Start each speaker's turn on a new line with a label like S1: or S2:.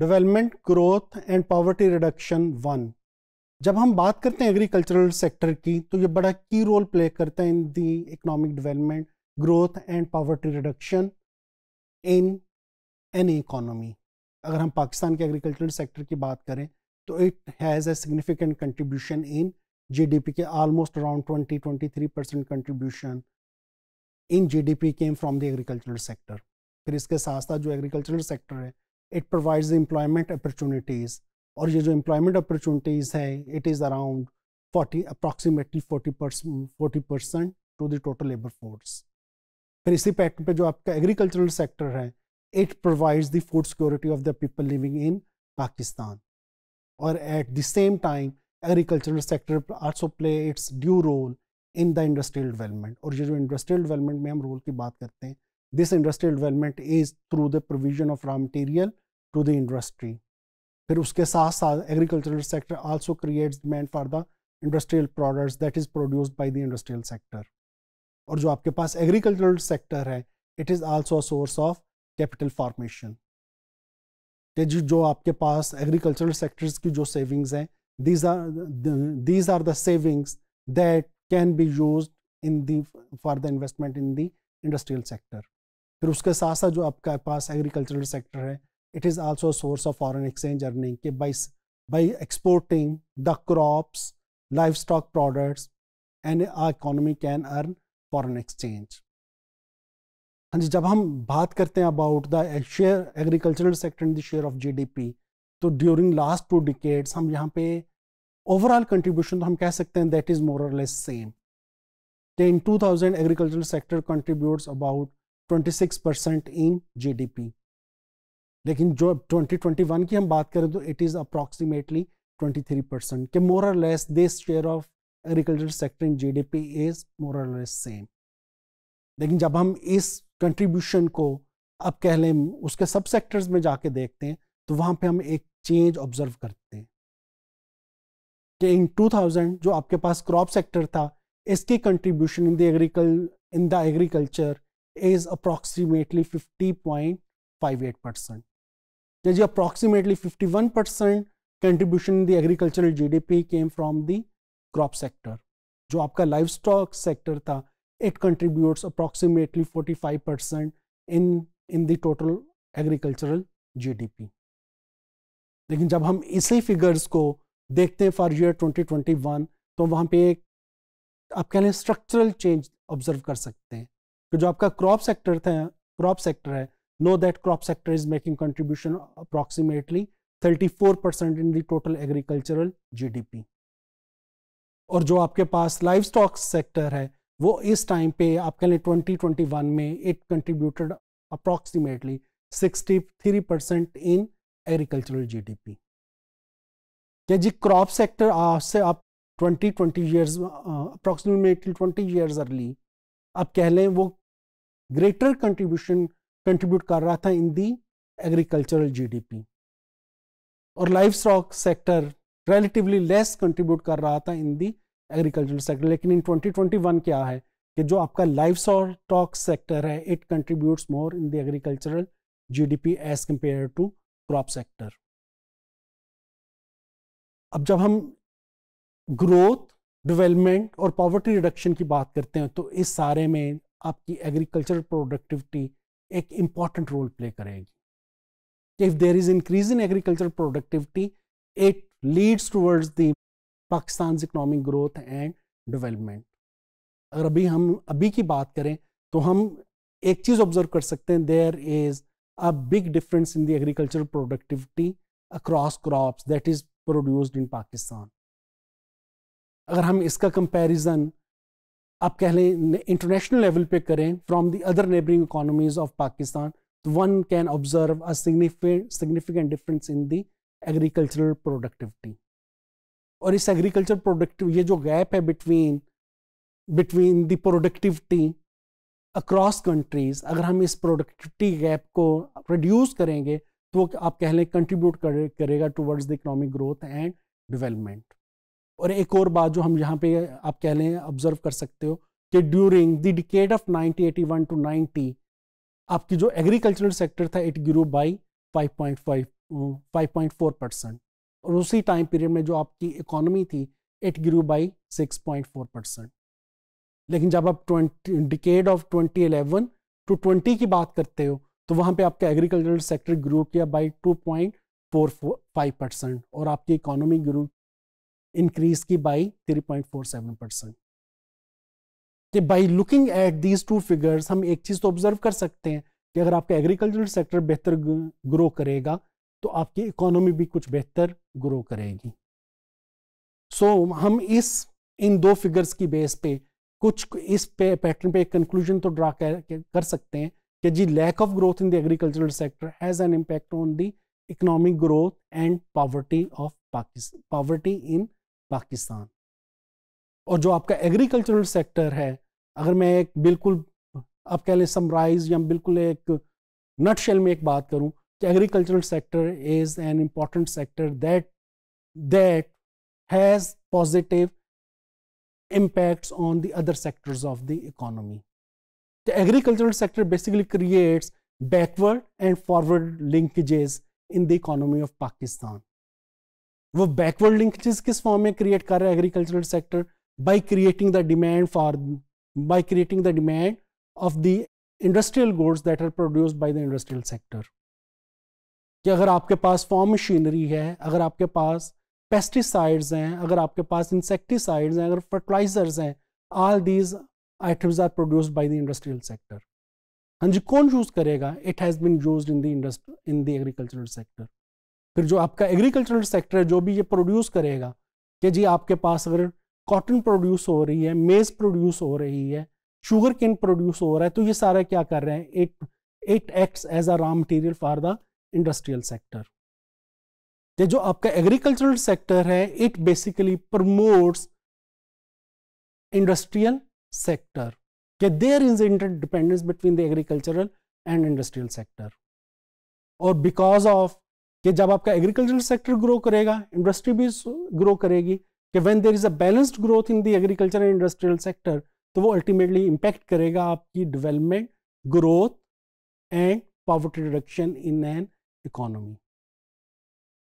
S1: Development growth and poverty reduction one जब हम बात करते हैं एग्रीकल्चरल सेक्टर की तो ये बड़ा की रोल प्ले करता है in the economic development growth and poverty reduction in an economy अगर हम पाकिस्तान के एग्रीकल्चरल सेक्टर की बात करें तो it has a significant contribution in GDP के almost around twenty twenty three percent contribution in GDP came from the agricultural sector फिर इसके साथ साथ जो एग्रीकल्चरल सेक्टर है इट प्रोवाइड्स the employment और ये जो एम्प्लॉयमेंट अपॉर्चुनिटीज है it is around 40 approximately 40 forty percent to to the total फिर इसी पैक्ट पे जो आपका एग्रीकल्चरल सेक्टर है it provides the food security of the people living in Pakistan और at the same time agricultural sector also play its due role in the industrial development और ये जो इंडस्ट्रियल डेवलपमेंट में हम रोल की बात करते हैं this industrial development is through the provision of raw material to the industry फिर उसके साथ साथ agricultural sector also creates demand for the industrial products that is produced by the industrial sector और जो आपके पास एग्रीकल्चरल सेक्टर है it is also source of capital formation जी जो आपके पास एग्रीकल्चरल सेक्टर्स की जो सेविंग्स हैं these are these are the savings that can B use in in for the investment in the industrial sector फिर उसके साथ साथ जो आपके पास एग्रीकल्चरल सेक्टर है it is also a source of foreign exchange earning by, by exporting the crops, livestock products and our economy can earn foreign exchange. हाँ जी जब हम बात करते हैं about the share agricultural sector in the share of GDP तो during last two decades हम यहाँ पे ओवरऑल कंट्रीब्यूशन तो हम कह सकते हैं दैट इज़ मोर और लेस सेम कि in 2000 agricultural sector contributes about 26 percent in GDP लेकिन जो अब 2021 की हम बात करें तो इट इज़ अप्रॉक्सीमेटली 23 परसेंट के more or less this share of agriculture sector in GDP is more or less same लेकिन जब हम इस कंट्रीब्यूशन को अब कह लें उसके सब सेक्टर्स में जाके देखते हैं तो वहाँ पे हम एक चेंज ऑब्जर्व करते हैं कि इन 2000 जो आपके पास क्रॉप सेक्टर था इसकी contribution in the agricul in the agriculture is approximately 50.58 percent There's approximately 51% contribution in the agricultural GDP came from the crop sector. जो आपका livestock sector था, it contributes approximately 45% in in the total agricultural GDP. लेकिन जब हम इसी figures को देखते हैं फॉर ईयर 2021 तो वहाँ पे एक आप कह लें स्ट्रक्चरल चेंज ऑब्जर्व कर सकते हैं कि जो आपका क्रॉप सेक्टर था क्रॉप सेक्टर है Know that crop sector is making contribution approximately 34% in the total agricultural gdp और जो आपके पास लाइव स्टॉक सेक्टर है वो इस टाइम पे आपके लिए 2021 में it contributed approximately 63 percent in agricultural GDP क्या जी क्रॉप सेक्टर से आप 20 20 इयर्स अप्रॉक्सीमेटली 20 इयर्स अर्ली आप कह लें वो ग्रेटर कंट्रीब्यूशन कंट्रीब्यूट कर रहा था इन दी एग्रीकल्चरल जीडीपी और life stock sector relatively less contribute कर रहा था इन दी एग्रीकल्चरल सेक्टर लेकिन इन 2021 क्या है कि जो आपका लाइफ स्टॉक सेक्टर है it contributes more in the agricultural GDP as compare to crop sector अब जब हम ग्रोथ डेवलपमेंट और पॉवर्टी रिडक्शन की बात करते हैं तो इस सारे में आपकी एग्रीकल्चर प्रोडक्टिविटी एक इम्पॉर्टेंट रोल प्ले करेगी if there is increase in agriculture productivity it leads towards the Pakistan economic growth and development अगर अभी हम अभी की बात करें तो हम एक चीज़ ऑब्जर्व कर सकते हैं there is a big difference in the agriculture productivity across crops that is produced in Pakistan अगर हम इसका कंपैरिजन आप कह लें इंटरनेशनल लेवल पे करें from the other neighbouring economies of Pakistan तो one can observe a significant difference in the agricultural productivity और इस एग्रीकल्चर प्रोडक्टिव ये जो गैप है between between the productivity across countries अगर हम इस प्रोडक्टिविटी गैप को रिड्यूस करेंगे तो आप कह लें कंट्रीब्यूट करेगा towards the economic growth and development और एक और बात जो हम यहाँ पे आप कह लें ऑब्जर्व कर सकते हो कि during the decade of 1981 to 90 आपकी जो एग्रीकल्चरल सेक्टर था इट ग्रो बाई 5.5 5.4 परसेंट और उसी टाइम पीरियड में जो आपकी इकोनॉमी थी इट ग्रो बाई 6.4 परसेंट लेकिन जब आप ट्वेंटी डिकेड ऑफ 2011 टू 20 की बात करते हो तो वहाँ पे आपका एग्रीकल्चरल सेक्टर ग्रो किया बाई 2.45 परसेंट और आपकी economy grow increase ki by 3.47 percent कि by looking at these two figures हम एक चीज़ तो ऑब्जर्व कर सकते हैं कि अगर आपका एग्रीकल्चरल सेक्टर बेहतर ग्रो करेगा तो आपकी इकोनॉमी भी कुछ बेहतर ग्रो करेगी सो so, हम इस इन दो फिगर्स की बेस पे कुछ इस पे पैटर्न पे कंक्लूजन तो ड्रा कर, कर सकते हैं कि जी lack of growth in the agricultural sector has an impact on the economic growth and poverty of Pakistan poverty in Pakistan और जो आपका एग्रीकल्चरल सेक्टर है अगर मैं एक बिल्कुल आप कह लें समराइज या बिल्कुल एक नटशेल में एक बात करूं तो agricultural sector is an important sector that that has positive impacts on the other sectors of the economy तो agricultural sector basically creates backward and forward linkages in the economy of Pakistan वो backward linkages किस form में create कर रहा है agricultural sector by creating the demand for by creating the demand of the industrial goods that are produced by the industrial sector कि अगर आपके पास farm machinery है अगर आपके पास पेस्टिसाइड्स हैं अगर आपके पास इंसेक्टिसाइड्स हैं अगर फर्टिलाइजर्स हैं all these items are produce by the industrial sector हाँ जी कौन यूज़ करेगा it has been use in the industry in the agricultural sector फिर जो आपका एग्रीकल्चरल सेक्टर है जो भी ये प्रोड्यूस करेगा कि जी आपके पास अगर कॉटन प्रोड्यूस हो रही है मेज़ प्रोड्यूस हो रही है शुगर केन प्रोड्यूस हो रहा है तो ये सारा क्या कर रहे हैं it it act as a raw material for the industrial sector ये जो आपका एग्रीकल्चरल सेक्टर है it basically promotes industrial sector कि there is interdependence between the agricultural and industrial sector और बिकॉज ऑफ कि जब आपका एग्रीकल्चर सेक्टर ग्रो करेगा इंडस्ट्री भी ग्रो करेगी कि when there is a balanced growth in the agriculture and industrial sector तो वो अल्टीमेटली इम्पैक्ट करेगा आपकी development growth and poverty reduction in an economy